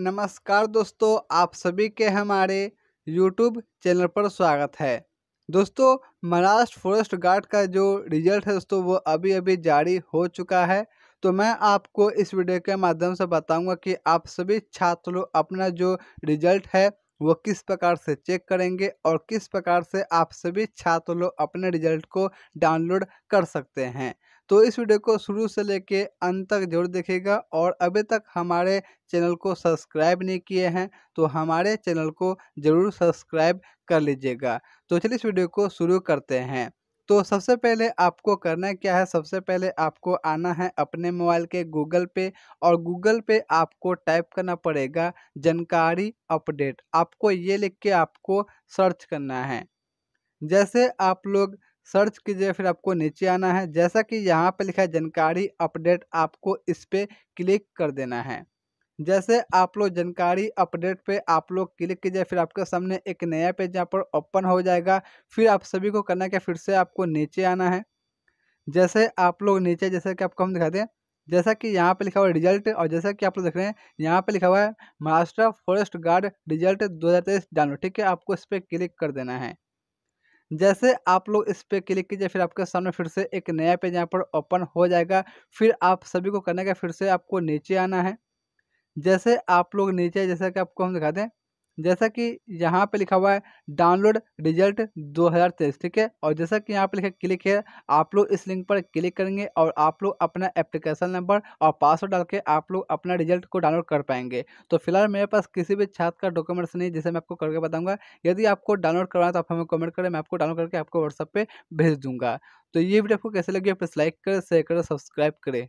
नमस्कार दोस्तों आप सभी के हमारे यूट्यूब चैनल पर स्वागत है दोस्तों महाराष्ट्र फॉरेस्ट गार्ड का जो रिजल्ट है दोस्तों वो अभी अभी जारी हो चुका है तो मैं आपको इस वीडियो के माध्यम से बताऊंगा कि आप सभी छात्रों अपना जो रिजल्ट है वो किस प्रकार से चेक करेंगे और किस प्रकार से आप सभी छात्र लोग अपने रिजल्ट को डाउनलोड कर सकते हैं तो इस वीडियो को शुरू से लेके अंत तक जरूर देखेगा और अभी तक हमारे चैनल को सब्सक्राइब नहीं किए हैं तो हमारे चैनल को ज़रूर सब्सक्राइब कर लीजिएगा तो चलिए इस वीडियो को शुरू करते हैं तो सबसे पहले आपको करना क्या है सबसे पहले आपको आना है अपने मोबाइल के गूगल पे और गूगल पे आपको टाइप करना पड़ेगा जानकारी अपडेट आपको ये लिख के आपको सर्च करना है जैसे आप लोग सर्च कीजिए फिर आपको नीचे आना है जैसा कि यहाँ पे लिखा है जानकारी अपडेट आपको इस पर क्लिक कर देना है जैसे आप लोग जानकारी अपडेट पे आप लोग क्लिक कीजिए फिर आपके सामने एक नया पेज यहाँ पर ओपन हो जाएगा फिर आप सभी को करना क्या फिर से आपको नीचे आना है जैसे आप लोग नीचे जैसे कि आपको हम दिखाते हैं जैसा कि यहाँ पे लिखा हुआ है रिजल्ट और जैसा कि आप लोग देख रहे हैं यहाँ पे लिखा हुआ है Maharashtra forest guard result 2023 download ठीक है आपको इस पर क्लिक कर देना है जैसे आप लोग इस पर क्लिक कीजिए फिर आपके सामने फिर से एक नया पेज यहाँ पर ओपन हो जाएगा फिर आप सभी को करने का फिर से आपको नीचे आना है जैसे आप लोग नीचे जैसा कि आपको हम दिखा दें जैसा कि यहाँ पे लिखा हुआ है डाउनलोड रिजल्ट 2023 ठीक है और जैसा कि यहाँ पे लिखा क्लिक है आप लोग इस लिंक पर क्लिक करेंगे और आप लोग अपना एप्लीकेशन नंबर और पासवर्ड डाल के आप लोग अपना रिजल्ट को डाउनलोड कर पाएंगे तो फिलहाल मेरे पास किसी भी छात्र का डॉक्यूमेंट्स नहीं जैसे मैं आपको करके बताऊँगा यदि आपको डाउनलोड करवाएं तो आप हमें कमेंट करें मैं आपको डाउनलोड करके आपको व्हाट्सअप पर भेज दूँगा तो ये वीडियो आपको कैसे लगे आप लाइक करें शेयर करें सब्सक्राइब करें